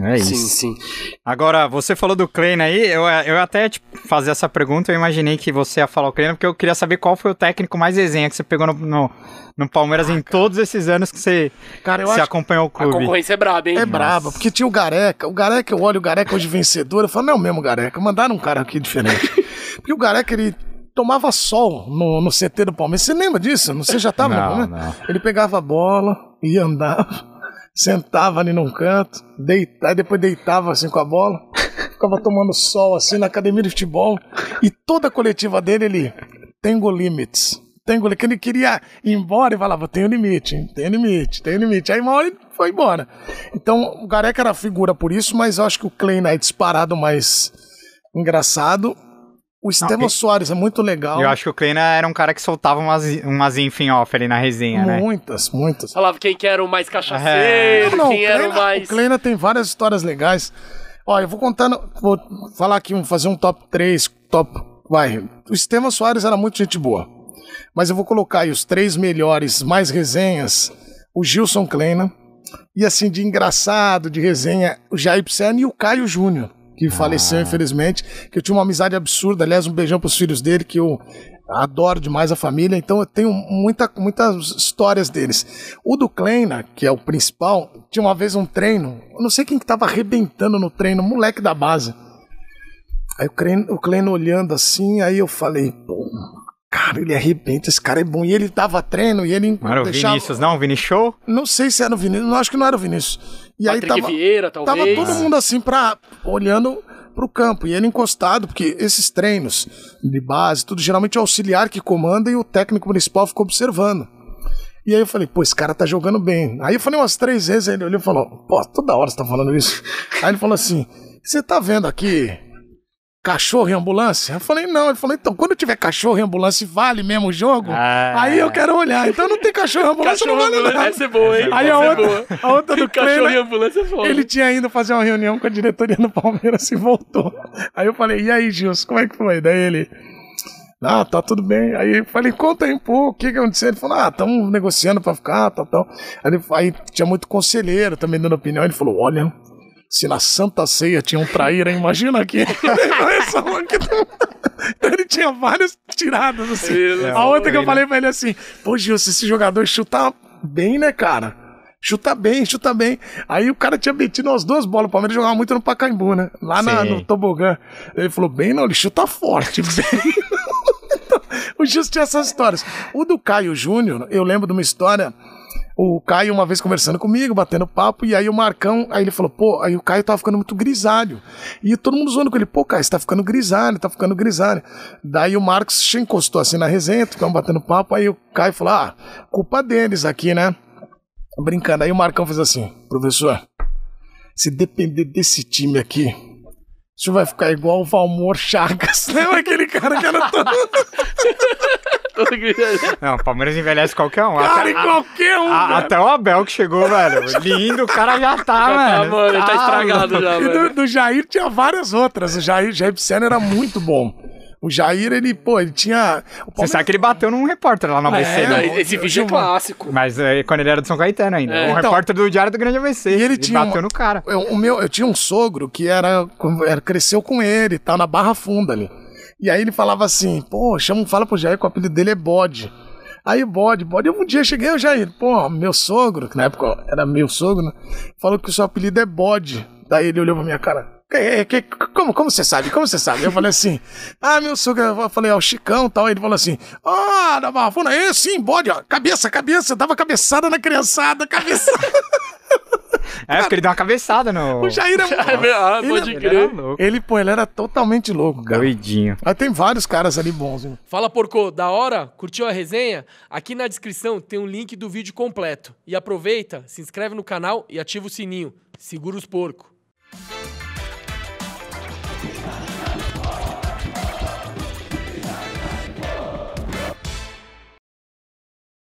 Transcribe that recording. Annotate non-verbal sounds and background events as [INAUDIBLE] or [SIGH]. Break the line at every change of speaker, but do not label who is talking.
É isso. Sim, sim. Agora, você falou do Kleina aí, eu, eu até te tipo, fazer essa pergunta, eu imaginei que você ia falar o Kleina, porque eu queria saber qual foi o técnico mais resenha que você pegou no, no, no Palmeiras ah, em cara. todos esses anos que você, cara, você acompanhou o clube. A concorrência
é braba, hein? É Nossa. braba, porque tinha o Gareca, o Gareca, eu olho o Gareca hoje vencedor, eu falo, não é o mesmo Gareca, mandaram um cara aqui diferente. [LAUGHS] porque o Gareca, ele tomava sol no, no CT do Palmeiras, você lembra disso? Você já tava, não, né? Não. Ele pegava a bola e andava sentava ali num canto, deitava, depois deitava assim com a bola, ficava tomando sol assim na academia de futebol. E toda a coletiva dele, ele tenho limites. Tenho que ele queria ir embora e falava, tenho limite, hein? tenho limite, tenho limite. Aí uma hora ele foi embora. Então o Gareca era figura por isso, mas eu acho que o Klein é disparado mais engraçado o Estevam
Soares é muito legal. Eu acho que o Kleina era um cara que soltava umas, umas enfim off ali na resenha, né? Muitas, muitas.
Falava quem que era o mais cachaceiro, é. não, não, quem Kleina, era o mais... O Kleina tem várias histórias legais. Olha, eu vou contando, vou falar aqui, vou fazer um top 3, top... Vai, o Estevam Soares era muito gente boa. Mas eu vou colocar aí os três melhores, mais resenhas, o Gilson Kleina, e assim, de engraçado, de resenha, o Jair Psen e o Caio Júnior que ah. faleceu, infelizmente, que eu tinha uma amizade absurda. Aliás, um beijão pros filhos dele, que eu adoro demais a família, então eu tenho muita, muitas histórias deles. O do Kleina, que é o principal, tinha uma vez um treino, eu não sei quem que tava arrebentando no treino, moleque da base. Aí o Kleina, o Kleina olhando assim, aí eu falei, pô, cara, ele arrebenta, esse cara é bom. E ele estava treino e ele. Não era o deixava... Vinícius, não? O Vinícius Show? Não sei se era o Vinícius, não, acho que não era o Vinícius. E Patrick aí tava, Vieira, talvez. Tava todo mundo assim pra, olhando para o campo. E ele encostado, porque esses treinos de base, tudo, geralmente é o auxiliar que comanda e o técnico municipal ficou observando. E aí eu falei, pô, esse cara tá jogando bem. Aí eu falei umas três vezes, ele olhou e falou, pô, toda hora você tá falando isso. Aí ele falou assim, você tá vendo aqui cachorro e ambulância? Eu falei, não. Ele falou, então, quando tiver cachorro e ambulância vale mesmo o jogo, ah. aí eu quero olhar. Então não tem cachorro e ambulância, cachorro não vale ambulância. nada. Essa é boa, hein? Aí a é outra, a outra do Kleina, cachorro e
ambulância é foda. Ele
tinha ido fazer uma reunião com a diretoria do Palmeiras e voltou. Aí eu falei, e aí, Gilson, como é que foi? Daí ele... Ah, tá tudo bem. Aí eu falei, conta aí um pouco, o que, que aconteceu? Ele falou, ah, estamos negociando pra ficar, tal, tal. Aí, aí tinha muito conselheiro também dando opinião. Ele falou, olha, se na Santa Ceia tinha um traíra, imagina aqui. [LAUGHS] então ele tinha várias tiradas, assim. É, a outra que eu falei né? pra ele assim, pô, Gil, se esse jogador chuta bem, né, cara? chuta bem, chuta bem. Aí o cara tinha metido umas duas bolas. O Palmeiras jogava muito no Pacaembu, né? Lá na, no Tobogã. Ele falou: bem, não, ele chuta forte. Bem, [LAUGHS] então, o Gilson tinha essas histórias. O do Caio Júnior, eu lembro de uma história o Caio uma vez conversando comigo, batendo papo, e aí o Marcão, aí ele falou, pô, aí o Caio tava ficando muito grisalho. E todo mundo zoando com ele, pô, Caio, você tá ficando grisalho, tá ficando grisalho. Daí o Marcos se encostou assim na resenha, ficamos batendo papo, aí o Caio falou, ah, culpa deles aqui, né? Brincando. Aí o Marcão fez assim, professor, se depender desse time aqui, isso vai ficar igual o Valmor Chagas, né? [LAUGHS] aquele cara que era todo...
[LAUGHS] Não, o Palmeiras envelhece qualquer um. Cara, até, qualquer
um. A, até
o Abel que chegou, velho. Lindo, o cara já tá, já mano. Tá, mano, ele tá, tá estragado já, e Do,
do, Jair tinha várias outras. O Jair, Jair era muito bom. O
Jair, ele, pô, ele tinha. Você sabe que ele bateu num repórter lá no é, ABC, é, né? Esse vídeo é clássico. Mas é, quando ele era do São Caetano ainda. É. Um então, repórter do Diário do Grande ABC. E ele, ele tinha bateu um, no cara. Eu, o meu,
eu tinha um sogro que era, era cresceu com ele, tá na Barra Funda ali. E aí ele falava assim, pô, chama, fala pro Jair que o apelido dele é Bode. Aí bode, bode. Eu um dia cheguei, eu Jair, pô, meu sogro, que na época era meu sogro, né? Falou que o seu apelido é bode. Daí ele olhou pra minha cara. Que, é, que, como, como você sabe? Como você sabe? Eu falei assim, ah, meu sogro, eu falei, ó, é o Chicão e tal. Ele falou assim, ah, da Bafuna, é sim, bode, ó, cabeça, cabeça, dava cabeçada na criançada, cabeça [LAUGHS]
É, porque ele deu uma cabeçada no. O Jair é [LAUGHS] louco. Ah, ele, Ele, é
louco. ele, pô, ele era totalmente louco, cara. Doidinho. Ah, tem vários caras ali bons, hein? Fala, porco, da hora? Curtiu a resenha? Aqui na descrição tem um link do vídeo completo. E aproveita, se inscreve no canal e ativa o sininho. Segura os porcos.